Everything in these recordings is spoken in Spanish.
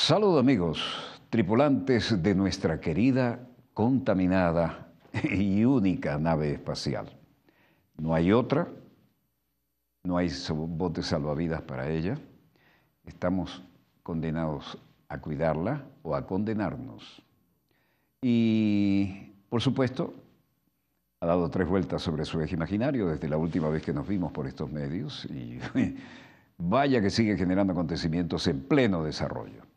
Saludos amigos, tripulantes de nuestra querida, contaminada y única nave espacial. No hay otra, no hay botes salvavidas para ella. Estamos condenados a cuidarla o a condenarnos. Y, por supuesto, ha dado tres vueltas sobre su eje imaginario desde la última vez que nos vimos por estos medios y vaya que sigue generando acontecimientos en pleno desarrollo.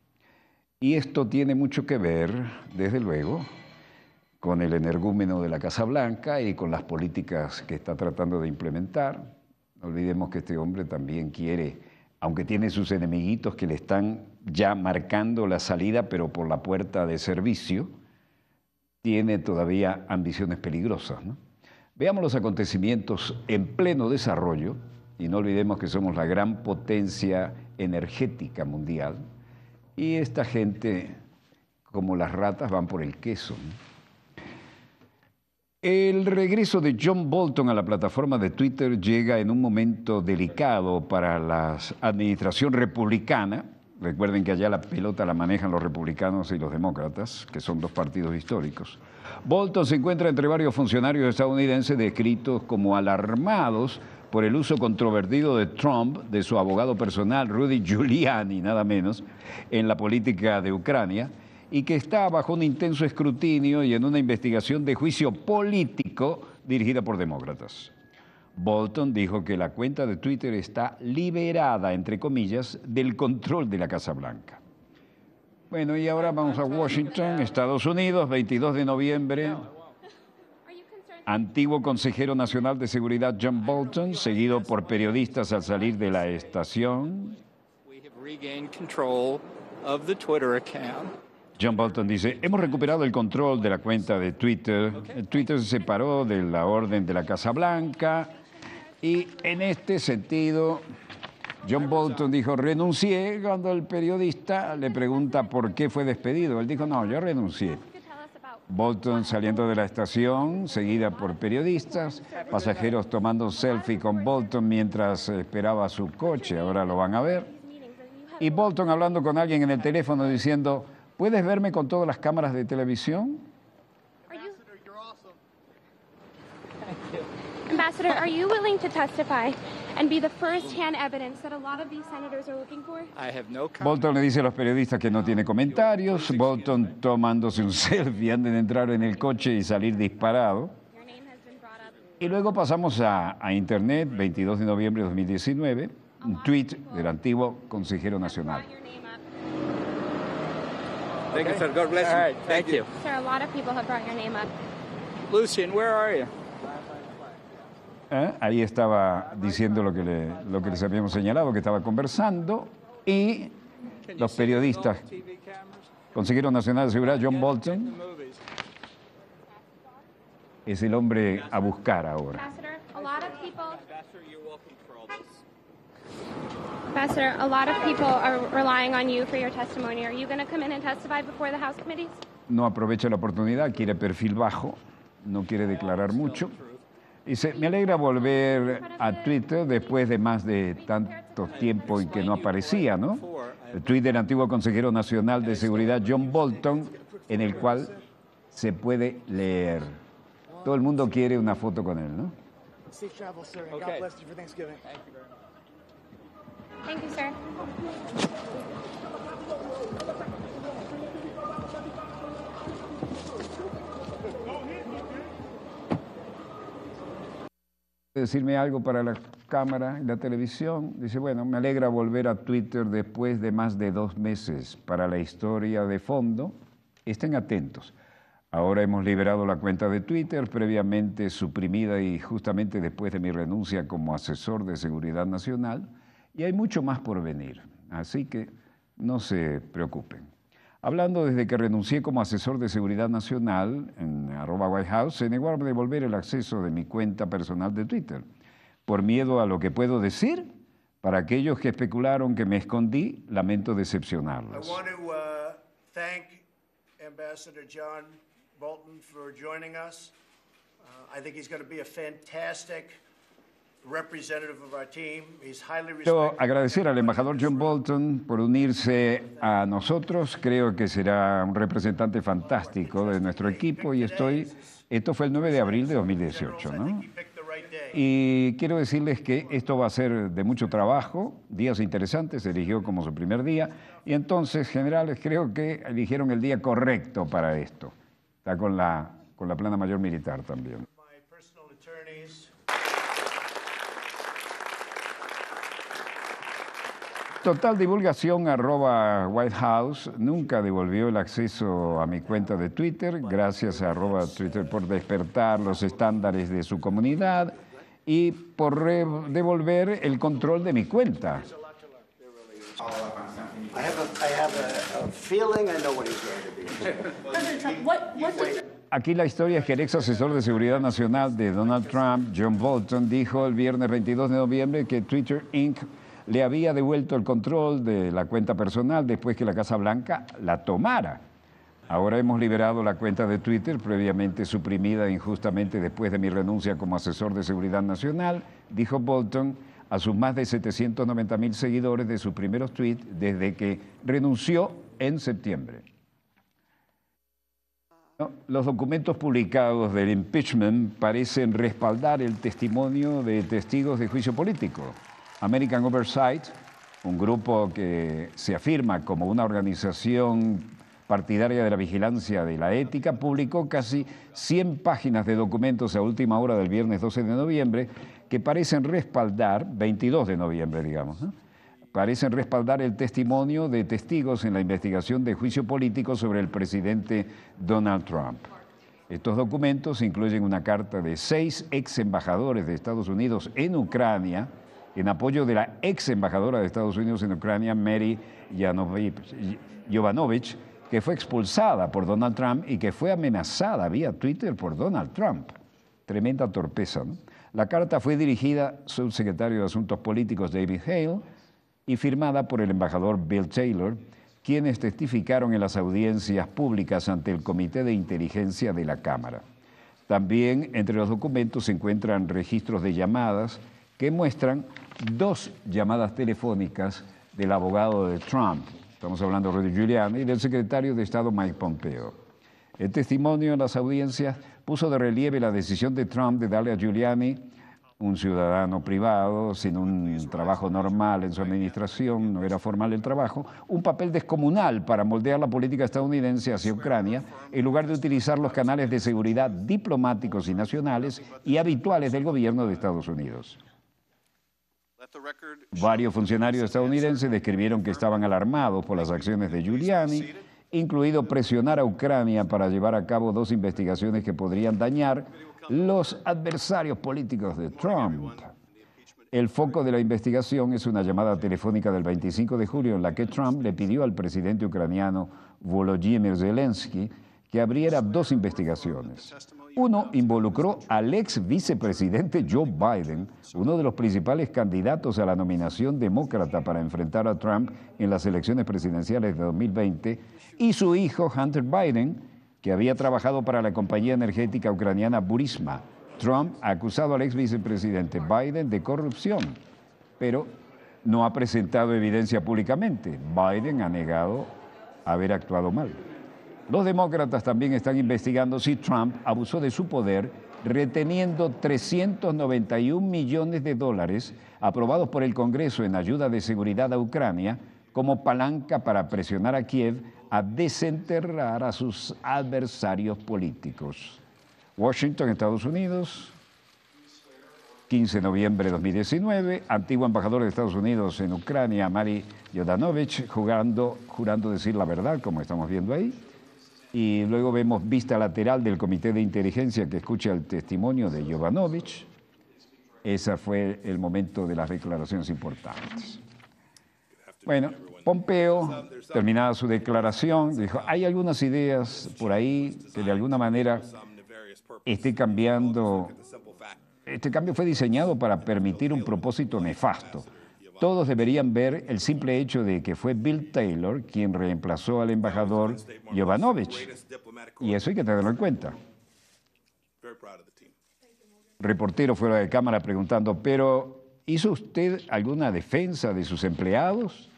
Y esto tiene mucho que ver, desde luego, con el energúmeno de la Casa Blanca y con las políticas que está tratando de implementar. No olvidemos que este hombre también quiere, aunque tiene sus enemiguitos que le están ya marcando la salida, pero por la puerta de servicio, tiene todavía ambiciones peligrosas. Veamos los acontecimientos en pleno desarrollo, y no olvidemos que somos la gran potencia energética mundial, y esta gente, como las ratas, van por el queso. El regreso de John Bolton a la plataforma de Twitter llega en un momento delicado para la administración republicana. Recuerden que allá la pelota la manejan los republicanos y los demócratas, que son dos partidos históricos. Bolton se encuentra entre varios funcionarios estadounidenses descritos como alarmados por el uso controvertido de Trump, de su abogado personal, Rudy Giuliani, nada menos, en la política de Ucrania, y que está bajo un intenso escrutinio y en una investigación de juicio político dirigida por demócratas. Bolton dijo que la cuenta de Twitter está liberada, entre comillas, del control de la Casa Blanca. Bueno, y ahora vamos a Washington, Estados Unidos, 22 de noviembre antiguo consejero nacional de seguridad John Bolton, seguido por periodistas al salir de la estación. John Bolton dice, hemos recuperado el control de la cuenta de Twitter. Twitter se separó de la orden de la Casa Blanca y en este sentido John Bolton dijo, renuncié cuando el periodista le pregunta por qué fue despedido. Él dijo, no, yo renuncié. Bolton saliendo de la estación, seguida por periodistas, pasajeros tomando selfie con Bolton mientras esperaba su coche, ahora lo van a ver, y Bolton hablando con alguien en el teléfono diciendo, ¿puedes verme con todas las cámaras de televisión? Ambassador, are you willing to Bolton le dice a los periodistas que no tiene comentarios. Bolton tomándose un selfie antes de entrar en el coche y salir disparado. Y luego pasamos a, a Internet, 22 de noviembre de 2019, un tweet del antiguo consejero nacional. Thank you, sir. God bless you. All right, thank, a lot of people have brought your name up. Lucian, where are you? ¿eh? ahí estaba diciendo lo que, lo que les habíamos señalado, que estaba conversando, y los periodistas consiguieron Nacional de Seguridad, John Bolton, es el hombre a buscar ahora. No aprovecha la oportunidad, quiere perfil bajo, no quiere declarar mucho. Dice, me alegra volver a Twitter después de más de tanto tiempo en que no aparecía, ¿no? El tweet del antiguo consejero nacional de seguridad John Bolton, en el cual se puede leer. Todo el mundo quiere una foto con él, ¿no? Thank you, decirme algo para la cámara y la televisión. Dice, bueno, me alegra volver a Twitter después de más de dos meses para la historia de fondo. Estén atentos. Ahora hemos liberado la cuenta de Twitter, previamente suprimida y justamente después de mi renuncia como asesor de seguridad nacional, y hay mucho más por venir. Así que no se preocupen hablando desde que renuncié como asesor de seguridad nacional en arroba White House, se negó a devolver el acceso de mi cuenta personal de Twitter, por miedo a lo que puedo decir. Para aquellos que especularon que me escondí, lamento decepcionarlos. I uh, uh, think he's going to be Quiero agradecer al embajador John Bolton por unirse a nosotros. Creo que será un representante fantástico de nuestro equipo y estoy. Esto fue el 9 de abril de 2018, ¿no? Y quiero decirles que esto va a ser de mucho trabajo, días interesantes, se eligió como su primer día, y entonces, generales, creo que eligieron el día correcto para esto. Está con la, con la plana mayor militar también. Total divulgación arroba White House nunca devolvió el acceso a mi cuenta de Twitter, gracias a arroba Twitter por despertar los estándares de su comunidad y por devolver el control de mi cuenta. Aquí la historia es que el ex asesor de seguridad nacional de Donald Trump, John Bolton, dijo el viernes 22 de noviembre que Twitter Inc le había devuelto el control de la cuenta personal después que la Casa Blanca la tomara. Ahora hemos liberado la cuenta de Twitter, previamente suprimida injustamente después de mi renuncia como asesor de seguridad nacional, dijo Bolton a sus más de 790 mil seguidores de sus primeros tweets desde que renunció en septiembre. Los documentos publicados del impeachment parecen respaldar el testimonio de testigos de juicio político. American Oversight, un grupo que se afirma como una organización partidaria de la vigilancia de la ética, publicó casi 100 páginas de documentos a última hora del viernes 12 de noviembre que parecen respaldar, 22 de noviembre digamos, parecen respaldar el testimonio de testigos en la investigación de juicio político sobre el presidente Donald Trump. Estos documentos incluyen una carta de seis ex embajadores de Estados Unidos en Ucrania, en apoyo de la ex embajadora de Estados Unidos en Ucrania, Mary Jovanovich, que fue expulsada por Donald Trump y que fue amenazada vía Twitter por Donald Trump. Tremenda torpeza. La carta fue dirigida al subsecretario de Asuntos Políticos David Hale y firmada por el embajador Bill Taylor, quienes testificaron en las audiencias públicas ante el Comité de Inteligencia de la Cámara. También entre los documentos se encuentran registros de llamadas que muestran dos llamadas telefónicas del abogado de Trump, estamos hablando de Rudy Giuliani, y del secretario de Estado Mike Pompeo. El testimonio en las audiencias puso de relieve la decisión de Trump de darle a Giuliani, un ciudadano privado, sin un trabajo normal en su administración, no era formal el trabajo, un papel descomunal para moldear la política estadounidense hacia Ucrania, en lugar de utilizar los canales de seguridad diplomáticos y nacionales y habituales del gobierno de Estados Unidos. Varios funcionarios estadounidenses describieron que estaban alarmados por las acciones de Giuliani, incluido presionar a Ucrania para llevar a cabo dos investigaciones que podrían dañar los adversarios políticos de Trump. El foco de la investigación es una llamada telefónica del 25 de julio en la que Trump le pidió al presidente ucraniano Volodymyr Zelensky que abriera dos investigaciones. Uno involucró al ex vicepresidente Joe Biden, uno de los principales candidatos a la nominación demócrata para enfrentar a Trump en las elecciones presidenciales de 2020, y su hijo Hunter Biden, que había trabajado para la compañía energética ucraniana Burisma. Trump ha acusado al ex vicepresidente Biden de corrupción, pero no ha presentado evidencia públicamente. Biden ha negado haber actuado mal. Los demócratas también están investigando si Trump abusó de su poder reteniendo 391 millones de dólares aprobados por el Congreso en ayuda de seguridad a Ucrania como palanca para presionar a Kiev a desenterrar a sus adversarios políticos. Washington, Estados Unidos, 15 de noviembre de 2019, antiguo embajador de Estados Unidos en Ucrania, Mari Yodanovich, jurando decir la verdad, como estamos viendo ahí y luego vemos vista lateral del Comité de Inteligencia que escucha el testimonio de Jovanovic. Ese fue el momento de las declaraciones importantes. Bueno, Pompeo, terminada su declaración, dijo, hay algunas ideas por ahí que de alguna manera esté cambiando. Este cambio fue diseñado para permitir un propósito nefasto todos deberían ver el simple hecho de que fue Bill Taylor quien reemplazó al embajador Jovanovich. Y eso hay que tenerlo en cuenta. Reportero fuera de cámara preguntando, pero ¿hizo usted alguna defensa de sus empleados?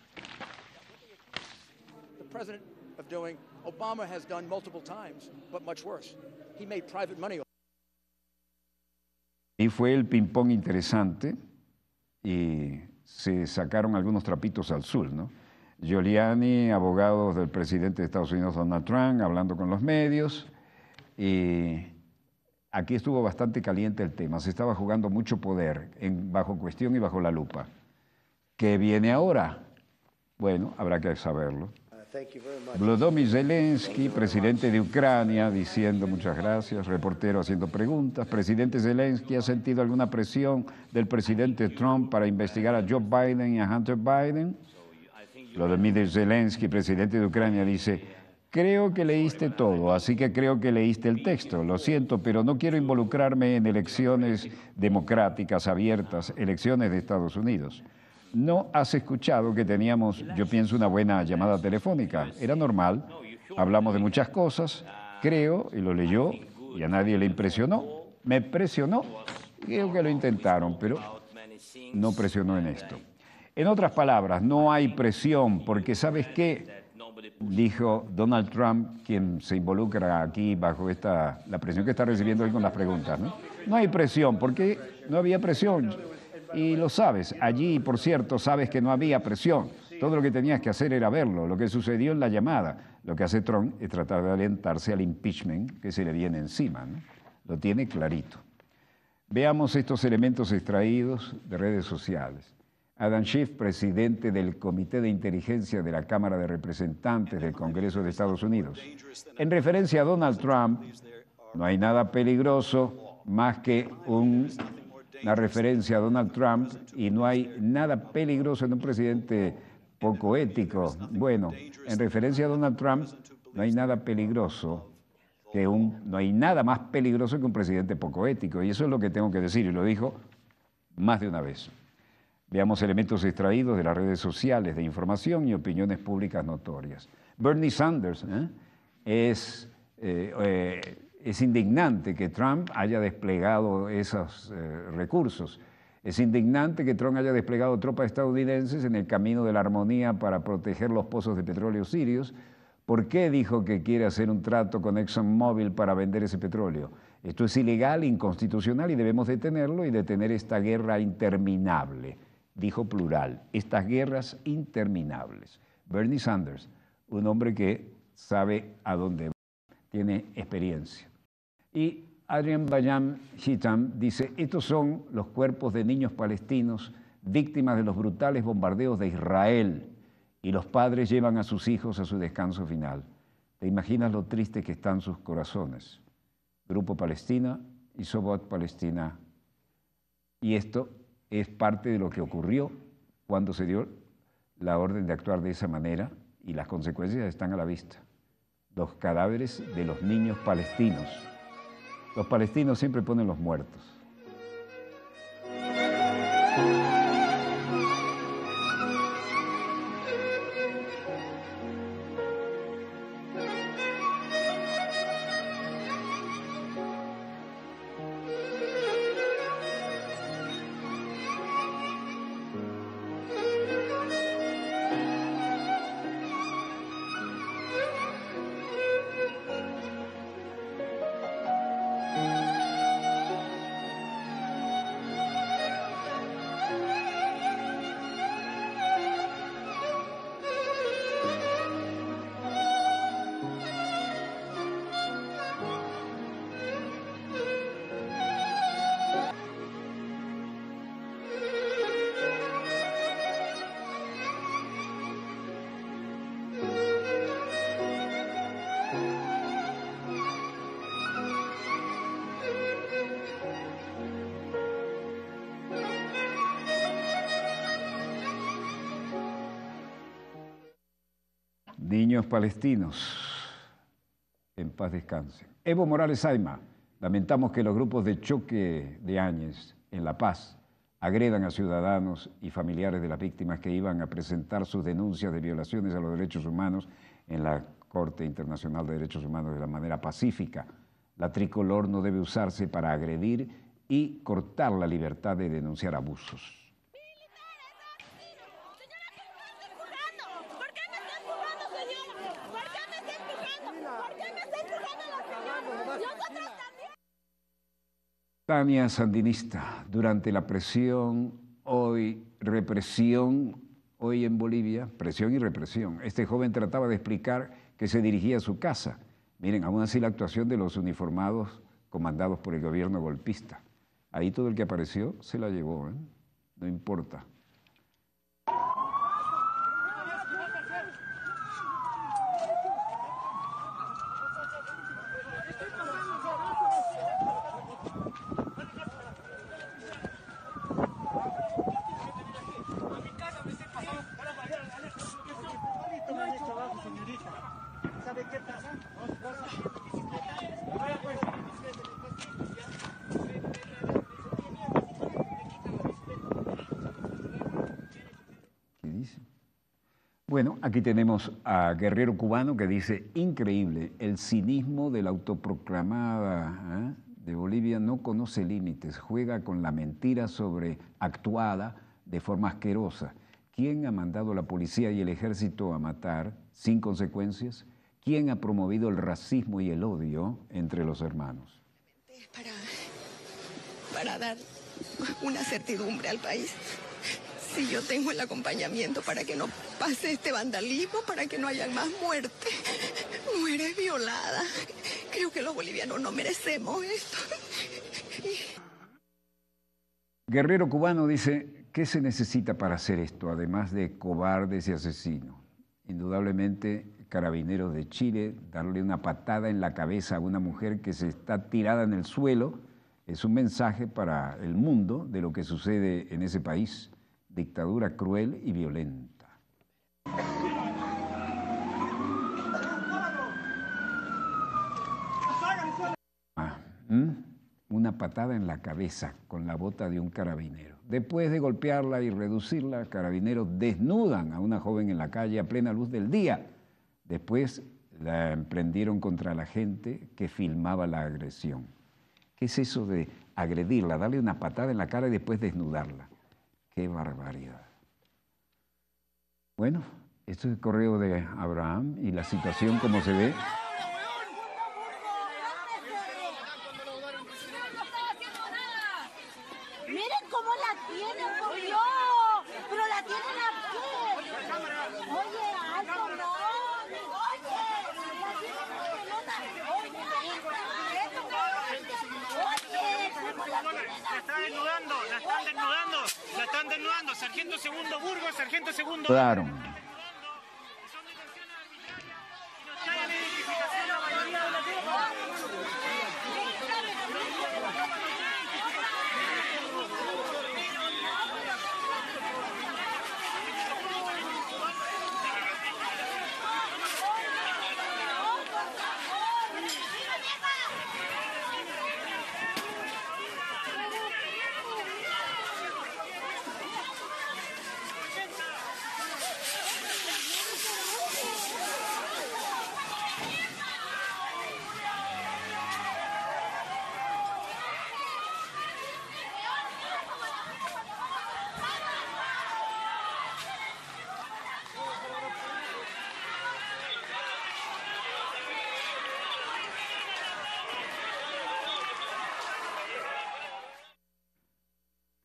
Y fue el ping-pong interesante y se sacaron algunos trapitos al sur, ¿no? Giuliani, abogados del presidente de Estados Unidos Donald Trump, hablando con los medios. Y aquí estuvo bastante caliente el tema. Se estaba jugando mucho poder en, bajo cuestión y bajo la lupa. ¿Qué viene ahora? Bueno, habrá que saberlo. Vladimir Zelensky, presidente de Ucrania, diciendo muchas gracias, reportero haciendo preguntas. Presidente Zelensky, ¿ha sentido alguna presión del presidente Trump para investigar a Joe Biden y a Hunter Biden? Vladimir Zelensky, presidente de Ucrania, dice, creo que leíste todo, así que creo que leíste el texto. Lo siento, pero no quiero involucrarme en elecciones democráticas abiertas, elecciones de Estados Unidos. No has escuchado que teníamos, yo pienso, una buena llamada telefónica. Era normal. Hablamos de muchas cosas. Creo, y lo leyó, y a nadie le impresionó. Me presionó. Creo que lo intentaron, pero no presionó en esto. En otras palabras, no hay presión, porque ¿sabes qué? Dijo Donald Trump, quien se involucra aquí bajo esta, la presión que está recibiendo hoy con las preguntas. No, no hay presión, porque no había presión. Y lo sabes, allí, por cierto, sabes que no había presión. Todo lo que tenías que hacer era verlo, lo que sucedió en la llamada. Lo que hace Trump es tratar de alentarse al impeachment que se le viene encima. ¿no? Lo tiene clarito. Veamos estos elementos extraídos de redes sociales. Adam Schiff, presidente del Comité de Inteligencia de la Cámara de Representantes del Congreso de Estados Unidos. En referencia a Donald Trump, no hay nada peligroso más que un la referencia a Donald Trump y no hay nada peligroso en un presidente poco ético. Bueno, en referencia a Donald Trump, no hay nada peligroso que un, no hay nada más peligroso que un presidente poco ético. Y eso es lo que tengo que decir, y lo dijo más de una vez. Veamos elementos extraídos de las redes sociales de información y opiniones públicas notorias. Bernie Sanders ¿eh? es eh, eh, es indignante que Trump haya desplegado esos eh, recursos. Es indignante que Trump haya desplegado tropas estadounidenses en el camino de la armonía para proteger los pozos de petróleo sirios. ¿Por qué dijo que quiere hacer un trato con ExxonMobil para vender ese petróleo? Esto es ilegal, inconstitucional y debemos detenerlo y detener esta guerra interminable. Dijo plural, estas guerras interminables. Bernie Sanders, un hombre que sabe a dónde va, tiene experiencia. Y Adrian Bayam Hitam dice, estos son los cuerpos de niños palestinos víctimas de los brutales bombardeos de Israel y los padres llevan a sus hijos a su descanso final. ¿Te imaginas lo triste que están sus corazones? Grupo Palestina y Sobot Palestina. Y esto es parte de lo que ocurrió cuando se dio la orden de actuar de esa manera y las consecuencias están a la vista. Los cadáveres de los niños palestinos. Los palestinos siempre ponen los muertos. palestinos. En paz descanse. Evo Morales Aima, lamentamos que los grupos de choque de Áñez en La Paz agredan a ciudadanos y familiares de las víctimas que iban a presentar sus denuncias de violaciones a los derechos humanos en la Corte Internacional de Derechos Humanos de la manera pacífica. La tricolor no debe usarse para agredir y cortar la libertad de denunciar abusos. Tania Sandinista, durante la presión, hoy represión, hoy en Bolivia, presión y represión. Este joven trataba de explicar que se dirigía a su casa. Miren, aún así la actuación de los uniformados comandados por el gobierno golpista. Ahí todo el que apareció se la llevó, ¿eh? no importa. Aquí tenemos a Guerrero Cubano que dice, increíble, el cinismo de la autoproclamada ¿eh? de Bolivia no conoce límites, juega con la mentira sobre actuada de forma asquerosa. ¿Quién ha mandado a la policía y el ejército a matar sin consecuencias? ¿Quién ha promovido el racismo y el odio entre los hermanos? Para, para dar una certidumbre al país si yo tengo el acompañamiento para que no pase este vandalismo, para que no haya más muerte. Muere violada. Creo que los bolivianos no merecemos esto. Guerrero cubano dice, ¿qué se necesita para hacer esto, además de cobardes y asesinos? Indudablemente, carabineros de Chile, darle una patada en la cabeza a una mujer que se está tirada en el suelo, es un mensaje para el mundo de lo que sucede en ese país dictadura cruel y violenta. Ah, una patada en la cabeza con la bota de un carabinero. Después de golpearla y reducirla, carabineros desnudan a una joven en la calle a plena luz del día. Después la emprendieron contra la gente que filmaba la agresión. ¿Qué es eso de agredirla, darle una patada en la cara y después desnudarla? Qué barbaridad. Bueno, esto es el correo de Abraham y la situación como se ve. Miren cómo la tienen, por Pero la tienen aquí. Oye, alto, no. están sargento segundo Burgos, sargento segundo. Claro.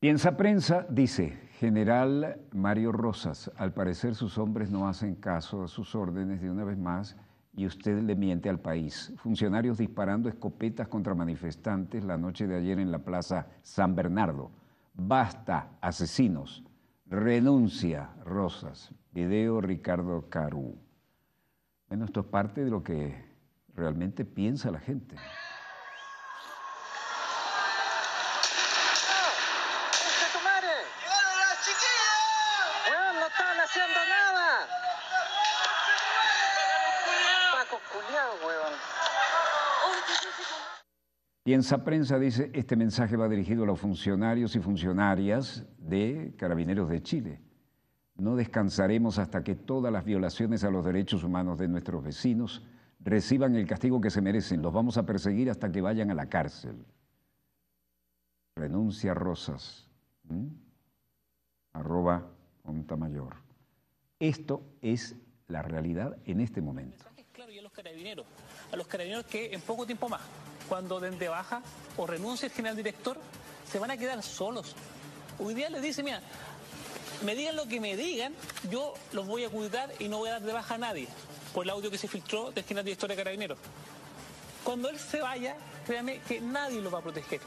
Piensa Prensa dice, general Mario Rosas, al parecer sus hombres no hacen caso a sus órdenes de una vez más y usted le miente al país. Funcionarios disparando escopetas contra manifestantes la noche de ayer en la Plaza San Bernardo. Basta, asesinos. Renuncia, Rosas. Video Ricardo Caru. Bueno, esto es parte de lo que realmente piensa la gente. Y en prensa dice, este mensaje va dirigido a los funcionarios y funcionarias de Carabineros de Chile. No descansaremos hasta que todas las violaciones a los derechos humanos de nuestros vecinos reciban el castigo que se merecen. Los vamos a perseguir hasta que vayan a la cárcel. Renuncia Rosas. Arroba Mayor. Esto es la realidad en este momento. Claro, y a los carabineros. A los carabineros que en poco tiempo más cuando den de baja o renuncie el general director, se van a quedar solos. Hoy día les dice, mira, me digan lo que me digan, yo los voy a cuidar y no voy a dar de baja a nadie, por el audio que se filtró del general director de Carabineros. Cuando él se vaya, créanme que nadie lo va a proteger.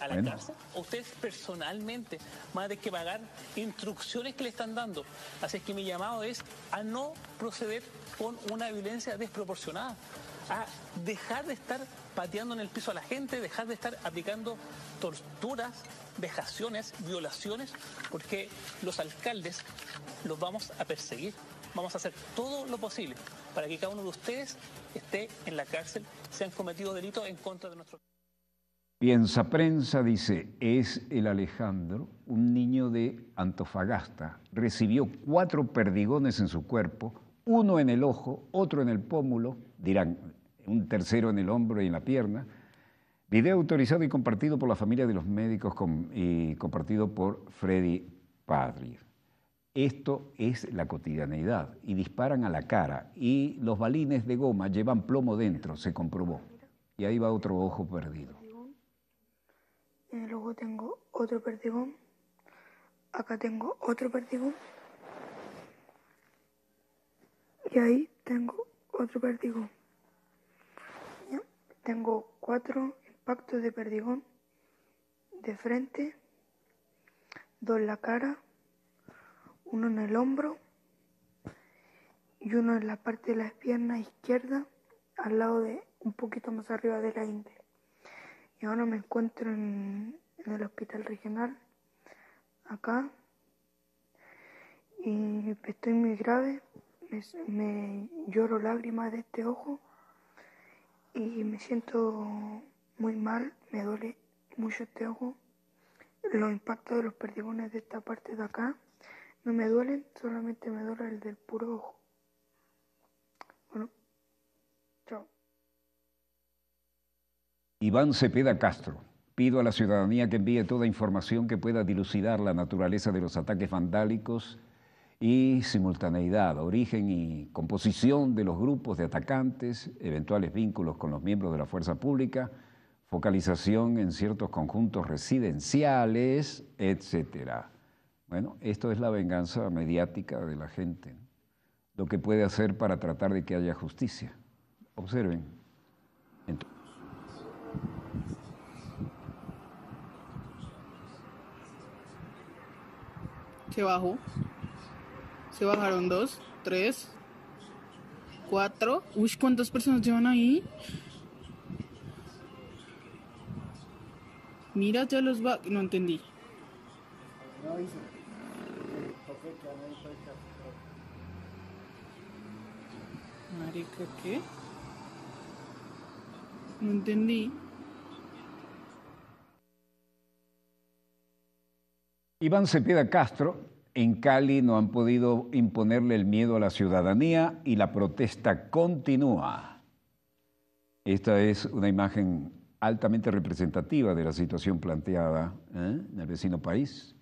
A la cárcel, ustedes personalmente van a que pagar instrucciones que le están dando. Así es que mi llamado es a no proceder con una violencia desproporcionada a dejar de estar pateando en el piso a la gente, dejar de estar aplicando torturas, vejaciones, violaciones, porque los alcaldes los vamos a perseguir. Vamos a hacer todo lo posible para que cada uno de ustedes esté en la cárcel, se han cometido delitos en contra de nuestro... Piensa Prensa dice, es el Alejandro, un niño de Antofagasta. Recibió cuatro perdigones en su cuerpo, uno en el ojo, otro en el pómulo, dirán, un tercero en el hombro y en la pierna. Video autorizado y compartido por la familia de los médicos y compartido por Freddy Padre. Esto es la cotidianeidad y disparan a la cara y los balines de goma llevan plomo dentro, se comprobó. Y ahí va otro ojo perdido. Y eh, luego tengo otro perdigón. Acá tengo otro perdigón. Y ahí tengo otro perdigón. Tengo cuatro impactos de perdigón de frente, dos en la cara, uno en el hombro y uno en la parte de la pierna izquierda, al lado de un poquito más arriba de la ingle. Y ahora me encuentro en, el hospital regional, acá, y estoy muy grave, me lloro lágrimas de este ojo y me siento muy mal, me duele mucho este ojo. Los impactos de los perdigones de esta parte de acá no me duelen, solamente me duele el del puro ojo. Bueno, chao. Iván Cepeda Castro. Pido a la ciudadanía que envíe toda información que pueda dilucidar la naturaleza de los ataques vandálicos y simultaneidad, origen y composición de los grupos de atacantes, eventuales vínculos con los miembros de la fuerza pública, focalización en ciertos conjuntos residenciales, etc. Bueno, esto es la venganza mediática de la gente, lo que puede hacer para tratar de que haya justicia. Observen. Se bajaron dos, tres, cuatro. Uy, ¿cuántas personas llevan ahí? Mira, ya los va. No entendí. Marica, ¿qué? No entendí. Iván Cepeda Castro en Cali no han podido imponerle el miedo a la ciudadanía y la protesta continúa. Esta es una imagen altamente representativa de la situación planteada ¿eh? en el vecino país.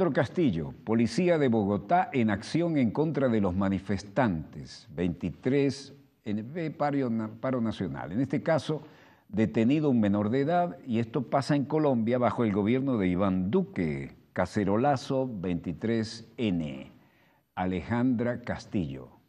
Alejandro Castillo, policía de Bogotá en acción en contra de los manifestantes, 23 en paro nacional. En este caso, detenido un menor de edad y esto pasa en Colombia bajo el gobierno de Iván Duque, Cacerolazo 23N, Alejandra Castillo.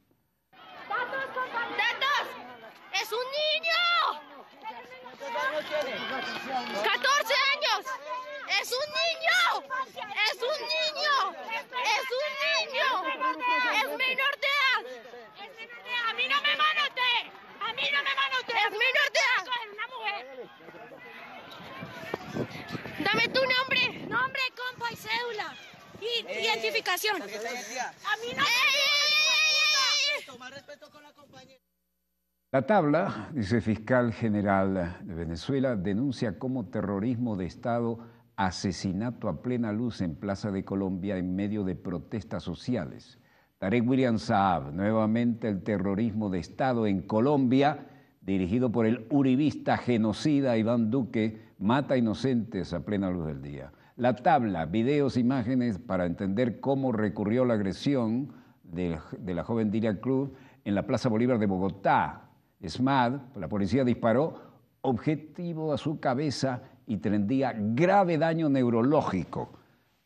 la tabla, dice fiscal general de Venezuela, denuncia como terrorismo de Estado asesinato a plena luz en Plaza de Colombia en medio de protestas sociales. Tarek William Saab, nuevamente el terrorismo de Estado en Colombia, dirigido por el uribista genocida Iván Duque, mata inocentes a plena luz del día. La tabla, videos, imágenes para entender cómo recurrió la agresión de, la joven Dilia Cruz en la Plaza Bolívar de Bogotá. SMAD, la policía disparó objetivo a su cabeza y tendía grave daño neurológico.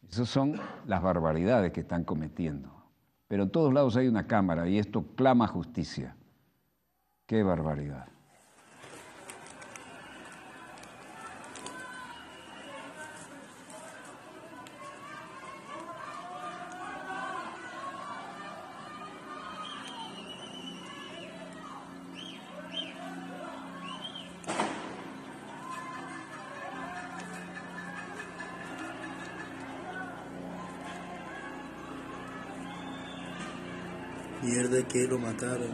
Esas son las barbaridades que están cometiendo. Pero en todos lados hay una cámara y esto clama justicia. Qué barbaridad. Mierda que lo mataron.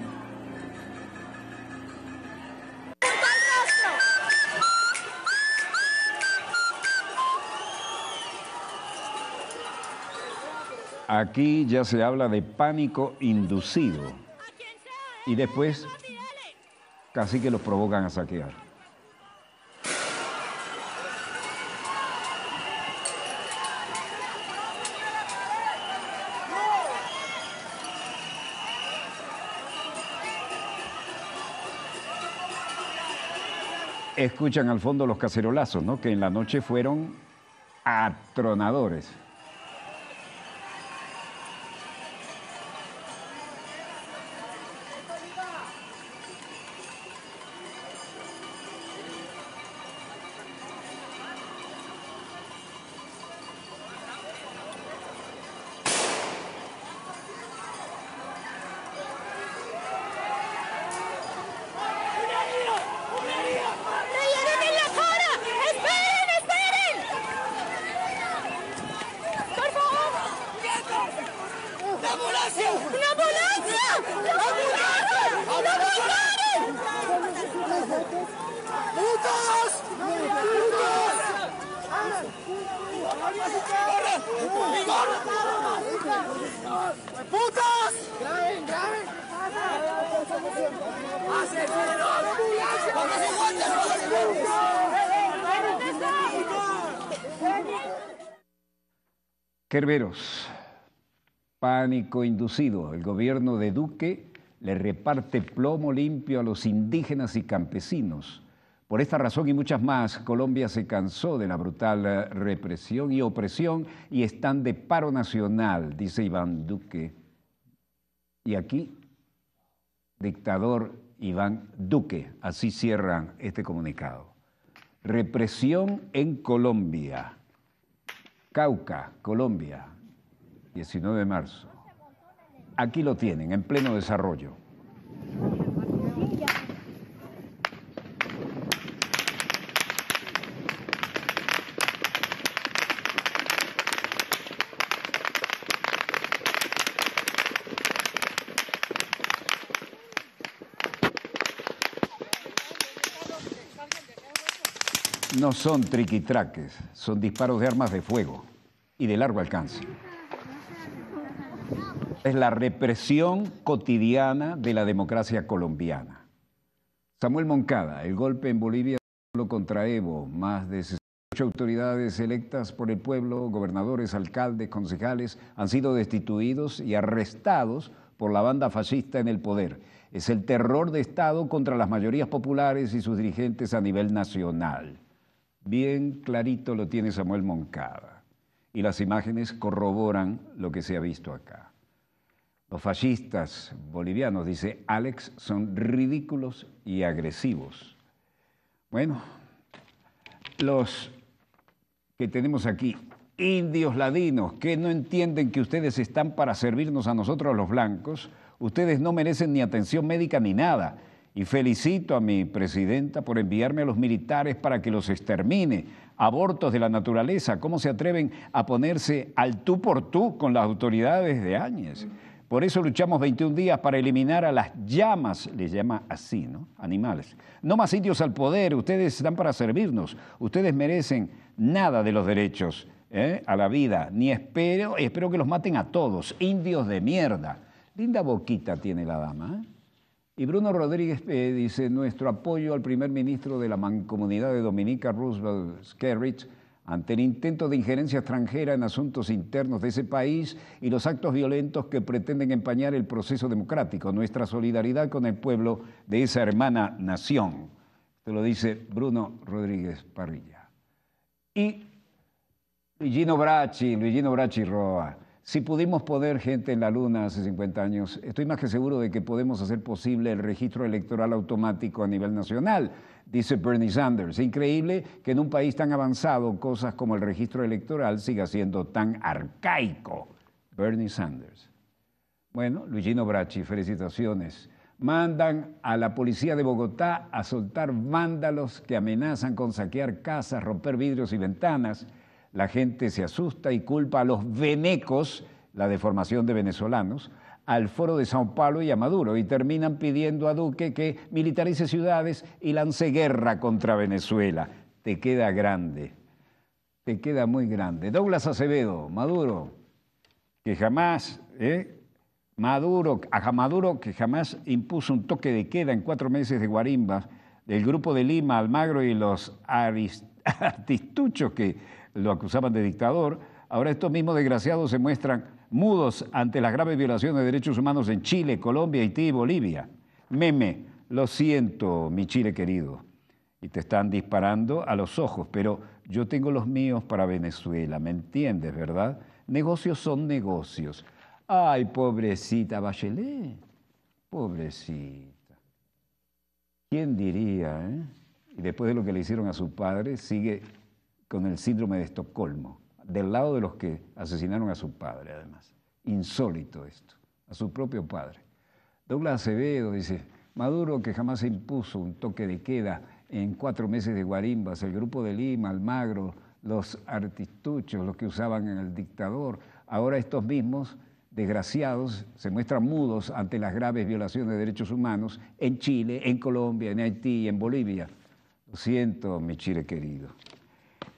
Aquí ya se habla de pánico inducido. Y después casi que los provocan a saquear. escuchan al fondo los cacerolazos, ¿no? Que en la noche fueron atronadores. Kerberos, pánico inducido. El gobierno de Duque le reparte plomo limpio a los indígenas y campesinos. Por esta razón y muchas más, Colombia se cansó de la brutal represión y opresión y están de paro nacional, dice Iván Duque. Y aquí, dictador Iván Duque. Así cierran este comunicado. Represión en Colombia. Cauca, Colombia, 19 de marzo. Aquí lo tienen, en pleno desarrollo. No son triquitraques, son disparos de armas de fuego y de largo alcance. Es la represión cotidiana de la democracia colombiana. Samuel Moncada, el golpe en Bolivia solo contra Evo, más de 68 autoridades electas por el pueblo, gobernadores, alcaldes, concejales, han sido destituidos y arrestados por la banda fascista en el poder. Es el terror de Estado contra las mayorías populares y sus dirigentes a nivel nacional. Bien clarito lo tiene Samuel Moncada. Y las imágenes corroboran lo que se ha visto acá. Los fascistas bolivianos, dice Alex, son ridículos y agresivos. Bueno, los que tenemos aquí, indios ladinos, que no entienden que ustedes están para servirnos a nosotros los blancos, ustedes no merecen ni atención médica ni nada y felicito a mi presidenta por enviarme a los militares para que los extermine. Abortos de la naturaleza, ¿cómo se atreven a ponerse al tú por tú con las autoridades de Áñez? Por eso luchamos 21 días para eliminar a las llamas, les llama así, ¿no? Animales. No más indios al poder, ustedes están para servirnos, ustedes merecen nada de los derechos ¿eh? a la vida, ni espero, espero que los maten a todos, indios de mierda. Linda boquita tiene la dama, ¿eh? Y Bruno Rodríguez eh, dice, nuestro apoyo al primer ministro de la mancomunidad de Dominica, Roosevelt Skerrich, ante el intento de injerencia extranjera en asuntos internos de ese país y los actos violentos que pretenden empañar el proceso democrático, nuestra solidaridad con el pueblo de esa hermana nación. Te lo dice Bruno Rodríguez Parrilla. Y Luigino Bracci, Luigino Bracci Roa, si pudimos poner gente en la Luna hace 50 años, estoy más que seguro de que podemos hacer posible el registro electoral automático a nivel nacional, dice Bernie Sanders. Increíble que en un país tan avanzado cosas como el registro electoral siga siendo tan arcaico. Bernie Sanders. Bueno, Luigino Bracci, felicitaciones. Mandan a la policía de Bogotá a soltar vándalos que amenazan con saquear casas, romper vidrios y ventanas la gente se asusta y culpa a los venecos, la deformación de venezolanos, al foro de Sao Paulo y a Maduro y terminan pidiendo a Duque que militarice ciudades y lance guerra contra Venezuela. Te queda grande, te queda muy grande. Douglas Acevedo, Maduro, que jamás, ¿eh? Maduro, a Maduro que jamás impuso un toque de queda en cuatro meses de Guarimba, del grupo de Lima, Almagro y los artistuchos que lo acusaban de dictador. Ahora estos mismos desgraciados se muestran mudos ante las graves violaciones de derechos humanos en Chile, Colombia, Haití y Bolivia. Meme, lo siento, mi Chile querido. Y te están disparando a los ojos, pero yo tengo los míos para Venezuela, ¿me entiendes, verdad? Negocios son negocios. Ay, pobrecita Bachelet, pobrecita. ¿Quién diría, eh? Y después de lo que le hicieron a su padre, sigue con el síndrome de Estocolmo, del lado de los que asesinaron a su padre, además. Insólito esto, a su propio padre. Douglas Acevedo dice, Maduro que jamás impuso un toque de queda en cuatro meses de guarimbas, el grupo de Lima, Almagro, los artistuchos, los que usaban en el dictador, ahora estos mismos desgraciados se muestran mudos ante las graves violaciones de derechos humanos en Chile, en Colombia, en Haití, en Bolivia. Lo siento, mi Chile querido.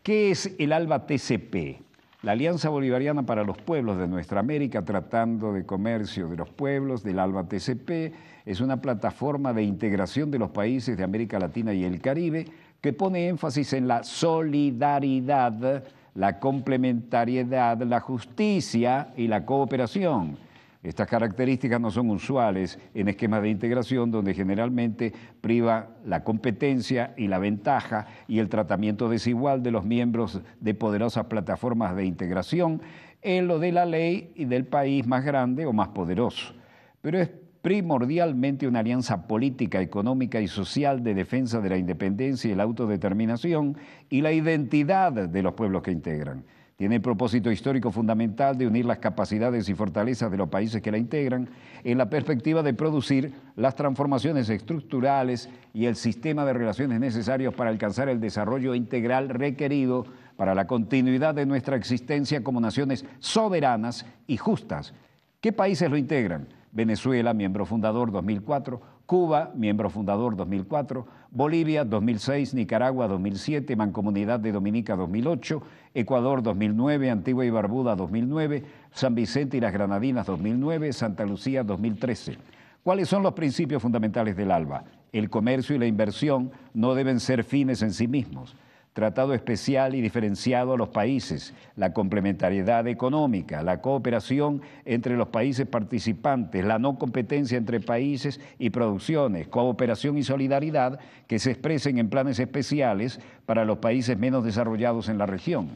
¿Qué es el ALBA TCP? La Alianza Bolivariana para los Pueblos de Nuestra América, tratando de comercio de los pueblos, del ALBA TCP, es una plataforma de integración de los países de América Latina y el Caribe que pone énfasis en la solidaridad, la complementariedad, la justicia y la cooperación estas características no son usuales en esquemas de integración donde generalmente priva la competencia y la ventaja y el tratamiento desigual de los miembros de poderosas plataformas de integración en lo de la ley y del país más grande o más poderoso. Pero es primordialmente una alianza política, económica y social de defensa de la independencia y la autodeterminación y la identidad de los pueblos que integran. Tiene el propósito histórico fundamental de unir las capacidades y fortalezas de los países que la integran en la perspectiva de producir las transformaciones estructurales y el sistema de relaciones necesarios para alcanzar el desarrollo integral requerido para la continuidad de nuestra existencia como naciones soberanas y justas. ¿Qué países lo integran? Venezuela, miembro fundador 2004, Cuba, miembro fundador 2004, Bolivia 2006, Nicaragua 2007, Mancomunidad de Dominica 2008, Ecuador 2009, Antigua y Barbuda 2009, San Vicente y las Granadinas 2009, Santa Lucía 2013. ¿Cuáles son los principios fundamentales del ALBA? El comercio y la inversión no deben ser fines en sí mismos tratado especial y diferenciado a los países, la complementariedad económica, la cooperación entre los países participantes, la no competencia entre países y producciones, cooperación y solidaridad que se expresen en planes especiales para los países menos desarrollados en la región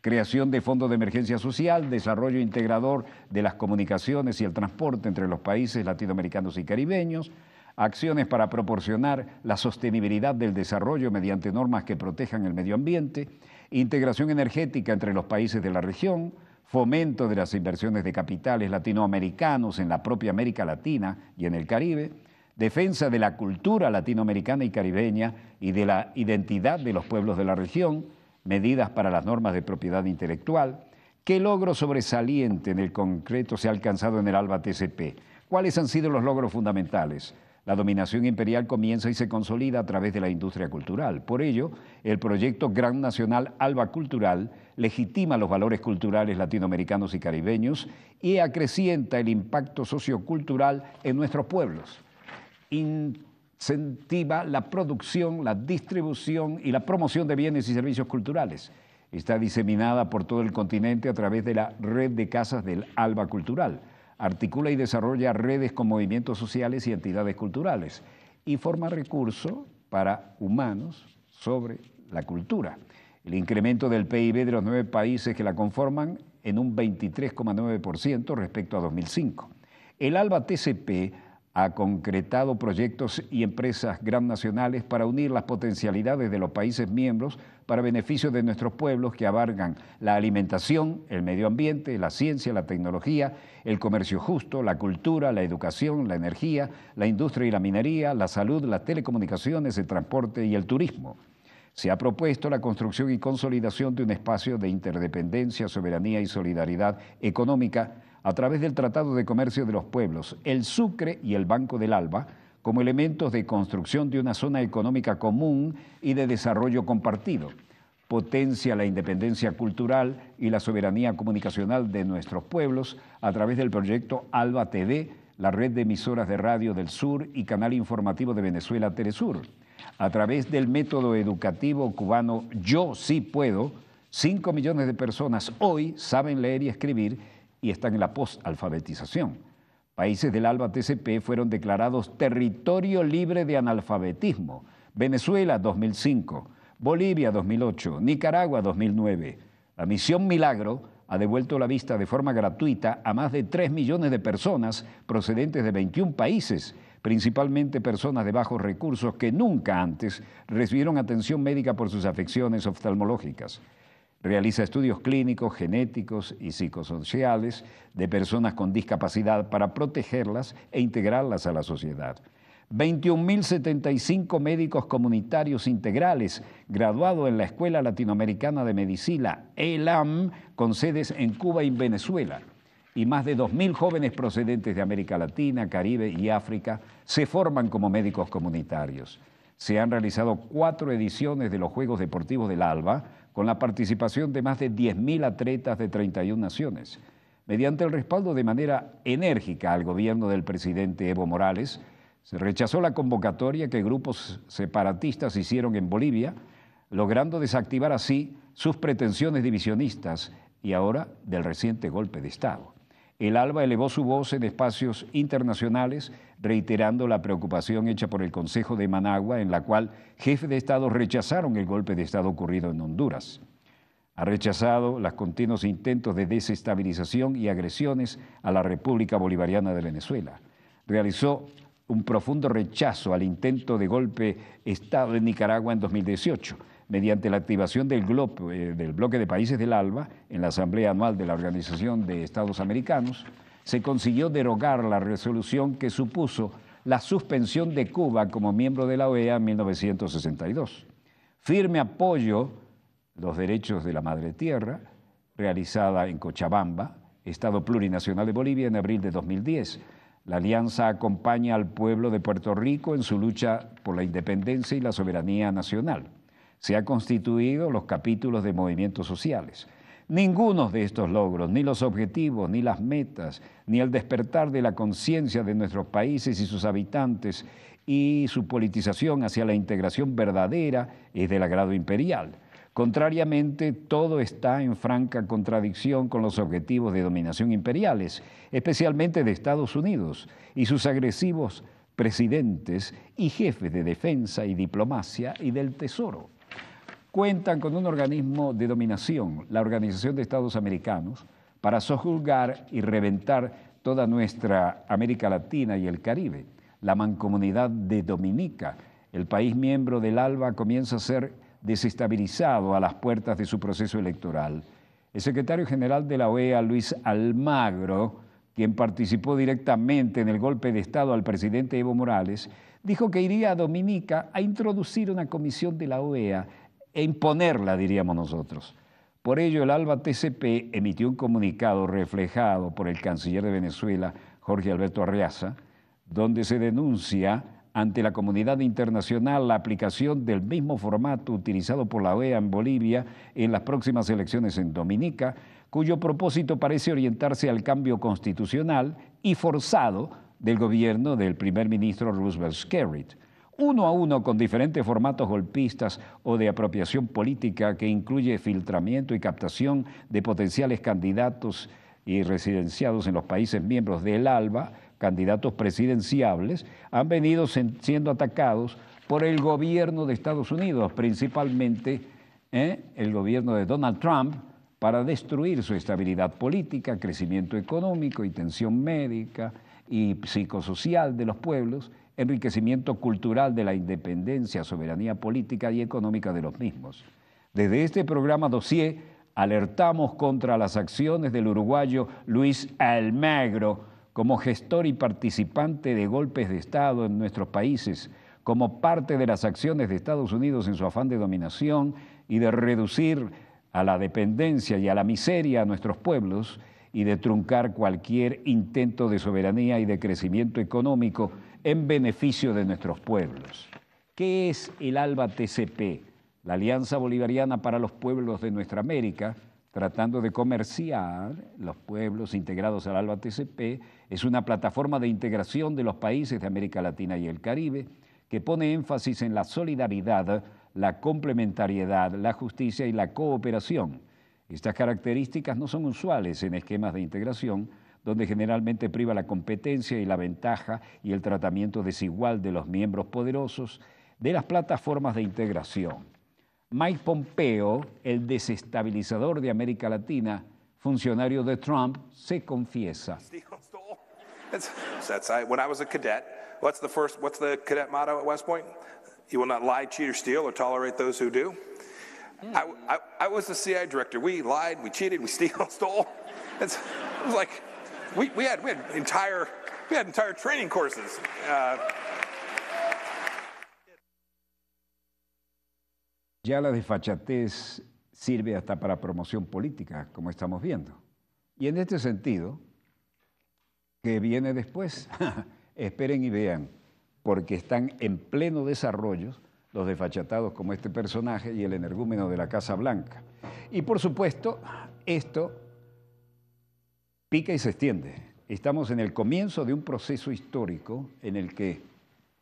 creación de fondos de emergencia social, desarrollo integrador de las comunicaciones y el transporte entre los países latinoamericanos y caribeños, acciones para proporcionar la sostenibilidad del desarrollo mediante normas que protejan el medio ambiente, integración energética entre los países de la región, fomento de las inversiones de capitales latinoamericanos en la propia América Latina y en el Caribe, defensa de la cultura latinoamericana y caribeña y de la identidad de los pueblos de la región, medidas para las normas de propiedad intelectual, qué logro sobresaliente en el concreto se ha alcanzado en el ALBA TCP, cuáles han sido los logros fundamentales. La dominación imperial comienza y se consolida a través de la industria cultural. Por ello, el proyecto Gran Nacional Alba Cultural legitima los valores culturales latinoamericanos y caribeños y acrecienta el impacto sociocultural en nuestros pueblos. Incentiva la producción, la distribución y la promoción de bienes y servicios culturales. Está diseminada por todo el continente a través de la red de casas del Alba Cultural Articula y desarrolla redes con movimientos sociales y entidades culturales y forma recurso para humanos sobre la cultura. El incremento del PIB de los nueve países que la conforman en un 23,9% respecto a 2005. El ALBA TCP ha concretado proyectos y empresas gran nacionales para unir las potencialidades de los países miembros para beneficio de nuestros pueblos que abarcan la alimentación, el medio ambiente, la ciencia, la tecnología, el comercio justo, la cultura, la educación, la energía, la industria y la minería, la salud, las telecomunicaciones, el transporte y el turismo. Se ha propuesto la construcción y consolidación de un espacio de interdependencia, soberanía y solidaridad económica a través del Tratado de Comercio de los Pueblos, el Sucre y el Banco del Alba, como elementos de construcción de una zona económica común y de desarrollo compartido. Potencia la independencia cultural y la soberanía comunicacional de nuestros pueblos a través del proyecto Alba TV, la red de emisoras de radio del sur y canal informativo de Venezuela Telesur. A través del método educativo cubano Yo sí puedo, 5 millones de personas hoy saben leer y escribir y están en la posalfabetización. Países del ALBA TCP fueron declarados territorio libre de analfabetismo. Venezuela 2005, Bolivia 2008, Nicaragua 2009. La misión Milagro ha devuelto la vista de forma gratuita a más de 3 millones de personas procedentes de 21 países, principalmente personas de bajos recursos que nunca antes recibieron atención médica por sus afecciones oftalmológicas. Realiza estudios clínicos, genéticos y psicosociales de personas con discapacidad para protegerlas e integrarlas a la sociedad. 21.075 médicos comunitarios integrales graduados en la Escuela Latinoamericana de Medicina, ELAM, con sedes en Cuba y Venezuela. Y más de 2.000 jóvenes procedentes de América Latina, Caribe y África se forman como médicos comunitarios. Se han realizado cuatro ediciones de los Juegos Deportivos del ALBA, con la participación de más de 10.000 atletas de 31 naciones. Mediante el respaldo de manera enérgica al gobierno del presidente Evo Morales, se rechazó la convocatoria que grupos separatistas hicieron en Bolivia, logrando desactivar así sus pretensiones divisionistas y ahora del reciente golpe de Estado. El ALBA elevó su voz en espacios internacionales, reiterando la preocupación hecha por el Consejo de Managua, en la cual jefes de Estado rechazaron el golpe de Estado ocurrido en Honduras. Ha rechazado los continuos intentos de desestabilización y agresiones a la República Bolivariana de Venezuela. Realizó un profundo rechazo al intento de golpe Estado en Nicaragua en 2018 mediante la activación del, eh, del bloque de países del ALBA en la Asamblea Anual de la Organización de Estados Americanos, se consiguió derogar la resolución que supuso la suspensión de Cuba como miembro de la OEA en 1962. Firme apoyo los derechos de la madre tierra, realizada en Cochabamba, Estado Plurinacional de Bolivia, en abril de 2010. La alianza acompaña al pueblo de Puerto Rico en su lucha por la independencia y la soberanía nacional se ha constituido los capítulos de movimientos sociales. Ninguno de estos logros, ni los objetivos, ni las metas, ni el despertar de la conciencia de nuestros países y sus habitantes y su politización hacia la integración verdadera es del agrado imperial. Contrariamente, todo está en franca contradicción con los objetivos de dominación imperiales, especialmente de Estados Unidos y sus agresivos presidentes y jefes de defensa y diplomacia y del Tesoro cuentan con un organismo de dominación, la Organización de Estados Americanos, para sojuzgar y reventar toda nuestra América Latina y el Caribe. La mancomunidad de Dominica, el país miembro del ALBA, comienza a ser desestabilizado a las puertas de su proceso electoral. El secretario general de la OEA, Luis Almagro, quien participó directamente en el golpe de Estado al presidente Evo Morales, dijo que iría a Dominica a introducir una comisión de la OEA e imponerla, diríamos nosotros. Por ello, el ALBA TCP emitió un comunicado reflejado por el canciller de Venezuela, Jorge Alberto Arriaza, donde se denuncia ante la comunidad internacional la aplicación del mismo formato utilizado por la OEA en Bolivia en las próximas elecciones en Dominica, cuyo propósito parece orientarse al cambio constitucional y forzado del gobierno del primer ministro Roosevelt Skerritt uno a uno con diferentes formatos golpistas o de apropiación política que incluye filtramiento y captación de potenciales candidatos y residenciados en los países miembros del ALBA, candidatos presidenciables, han venido siendo atacados por el gobierno de Estados Unidos, principalmente ¿eh? el gobierno de Donald Trump, para destruir su estabilidad política, crecimiento económico y tensión médica y psicosocial de los pueblos enriquecimiento cultural de la independencia, soberanía política y económica de los mismos. Desde este programa dossier alertamos contra las acciones del uruguayo Luis Almagro como gestor y participante de golpes de Estado en nuestros países, como parte de las acciones de Estados Unidos en su afán de dominación y de reducir a la dependencia y a la miseria a nuestros pueblos y de truncar cualquier intento de soberanía y de crecimiento económico en beneficio de nuestros pueblos. ¿Qué es el ALBA TCP, la Alianza Bolivariana para los Pueblos de Nuestra América? Tratando de comerciar los pueblos integrados al ALBA TCP, es una plataforma de integración de los países de América Latina y el Caribe que pone énfasis en la solidaridad, la complementariedad, la justicia y la cooperación. Estas características no son usuales en esquemas de integración, donde generalmente priva la competencia y la ventaja y el tratamiento desigual de los miembros poderosos de las plataformas de integración. Mike Pompeo, el desestabilizador de América Latina, funcionario de Trump, se confiesa. What's the first, what's the cadet motto at West Point? You will not lie, cheat, or steal, or tolerate those who do. Hmm. I, I, I, was the CIA director. We lied, we cheated, we steal, stole. It's, like, we, had entire training courses. Uh, ya la desfachatez sirve hasta para promoción política, como estamos viendo. Y en este sentido, que viene después, esperen y vean, porque están en pleno desarrollo los desfachatados como este personaje y el energúmeno de la Casa Blanca. Y por supuesto, esto pica y se extiende. Estamos en el comienzo de un proceso histórico en el que,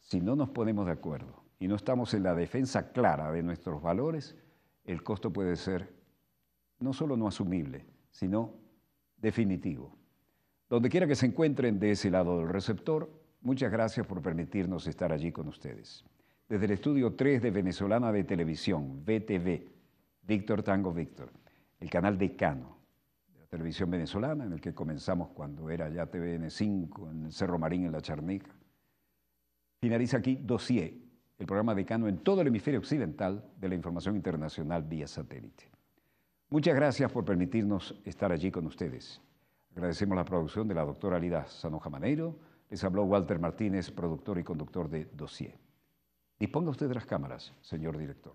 si no nos ponemos de acuerdo y no estamos en la defensa clara de nuestros valores, el costo puede ser no solo no asumible, sino definitivo. Donde quiera que se encuentren de ese lado del receptor, muchas gracias por permitirnos estar allí con ustedes. Desde el estudio 3 de Venezolana de Televisión, VTV, Víctor Tango Víctor, el canal de Cano, televisión venezolana, en el que comenzamos cuando era ya TVN5, en el Cerro Marín, en La Charneca. Finaliza aquí Dossier, el programa decano en todo el hemisferio occidental de la información internacional vía satélite. Muchas gracias por permitirnos estar allí con ustedes. Agradecemos la producción de la doctora Lida Sanoja Maneiro. Les habló Walter Martínez, productor y conductor de Dossier. Disponga usted de las cámaras, señor director.